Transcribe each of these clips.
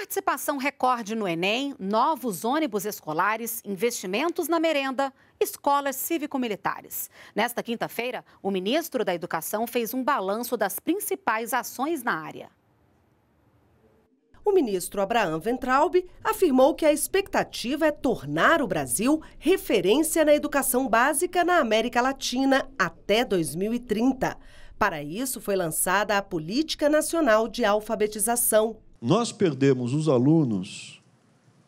Participação recorde no Enem, novos ônibus escolares, investimentos na merenda, escolas cívico-militares. Nesta quinta-feira, o ministro da Educação fez um balanço das principais ações na área. O ministro Abraham Ventralb afirmou que a expectativa é tornar o Brasil referência na educação básica na América Latina até 2030. Para isso, foi lançada a Política Nacional de Alfabetização, nós perdemos os alunos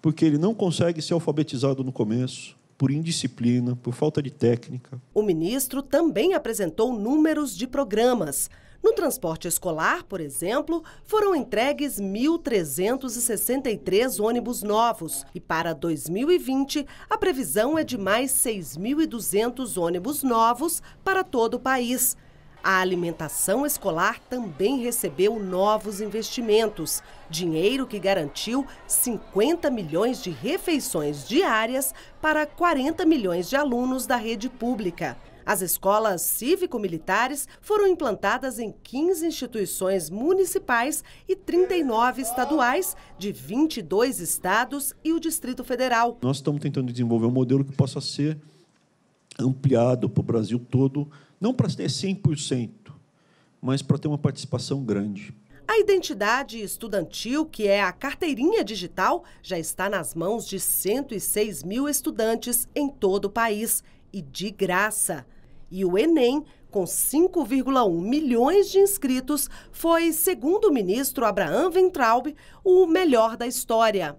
porque ele não consegue ser alfabetizado no começo, por indisciplina, por falta de técnica. O ministro também apresentou números de programas. No transporte escolar, por exemplo, foram entregues 1.363 ônibus novos e para 2020 a previsão é de mais 6.200 ônibus novos para todo o país. A alimentação escolar também recebeu novos investimentos, dinheiro que garantiu 50 milhões de refeições diárias para 40 milhões de alunos da rede pública. As escolas cívico-militares foram implantadas em 15 instituições municipais e 39 estaduais de 22 estados e o Distrito Federal. Nós estamos tentando desenvolver um modelo que possa ser ampliado para o Brasil todo não para ter 100%, mas para ter uma participação grande. A identidade estudantil, que é a carteirinha digital, já está nas mãos de 106 mil estudantes em todo o país e de graça. E o Enem, com 5,1 milhões de inscritos, foi, segundo o ministro Abraham Weintraub, o melhor da história.